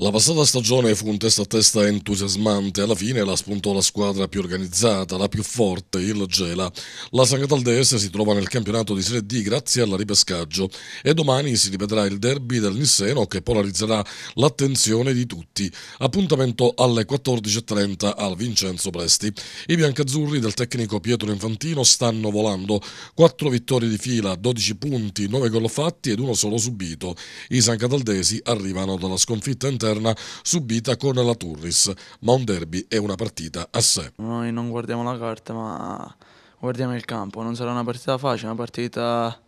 La passata stagione fu un test a testa entusiasmante, alla fine la spuntò la squadra più organizzata, la più forte, il Gela. La San Cataldese si trova nel campionato di Serie D grazie al ripescaggio e domani si ripeterà il derby del Nisseno che polarizzerà l'attenzione di tutti. Appuntamento alle 14.30 al Vincenzo Presti. I biancazzurri del tecnico Pietro Infantino stanno volando, 4 vittorie di fila, 12 punti, 9 gol fatti ed uno solo subito. I San Cataldesi arrivano dalla sconfitta interna interna subita con la Turris, ma un derby è una partita a sé. Noi non guardiamo la carta ma guardiamo il campo, non sarà una partita facile, una partita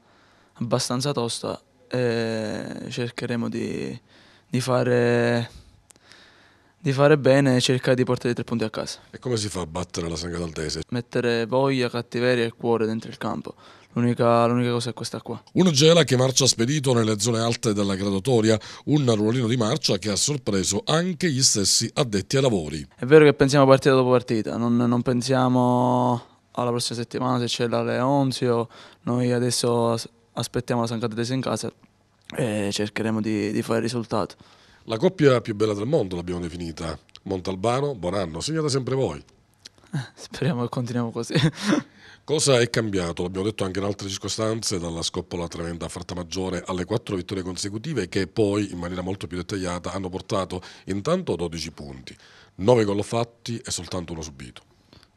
abbastanza tosta e cercheremo di, di fare di fare bene e cercare di portare i tre punti a casa. E come si fa a battere la Sangataltese? Mettere voglia, cattiveria e cuore dentro il campo. L'unica, l'unica, cosa è questa qua. Una gela che marcia spedito nelle zone alte della graduatoria, un ruolino di marcia che ha sorpreso anche gli stessi addetti ai lavori. È vero che pensiamo partita dopo partita, non, non pensiamo alla prossima settimana se c'è la Leonzio, noi adesso aspettiamo la San Catedese in casa e cercheremo di, di fare il risultato. La coppia più bella del mondo l'abbiamo definita. Montalbano, buon anno, segnate sempre voi. Speriamo che continuiamo così. Cosa è cambiato, l'abbiamo detto anche in altre circostanze, dalla scoppola tremenda a Frattamaggiore alle quattro vittorie consecutive che poi, in maniera molto più dettagliata, hanno portato intanto 12 punti, 9 gol fatti e soltanto uno subito?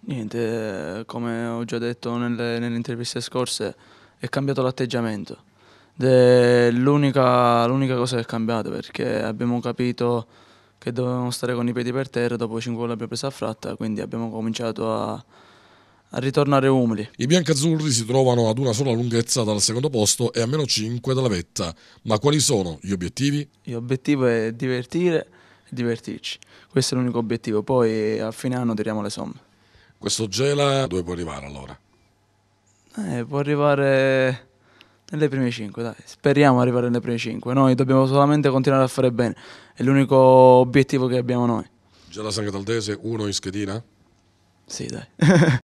Niente, come ho già detto nelle, nelle interviste scorse, è cambiato l'atteggiamento. L'unica cosa che è cambiata perché abbiamo capito che dovevamo stare con i piedi per terra, dopo 5 gol abbiamo preso a fratta, quindi abbiamo cominciato a, a ritornare umili. I biancazzurri si trovano ad una sola lunghezza dal secondo posto e a meno 5 dalla vetta. Ma quali sono gli obiettivi? L'obiettivo è divertire e divertirci. Questo è l'unico obiettivo. Poi a fine anno tiriamo le somme. Questo gela dove può arrivare allora? Eh, può arrivare nelle prime 5, dai. Speriamo di arrivare nelle prime 5. Noi dobbiamo solamente continuare a fare bene. È l'unico obiettivo che abbiamo noi. Già la San Cataldese, uno in schedina? Sì, dai.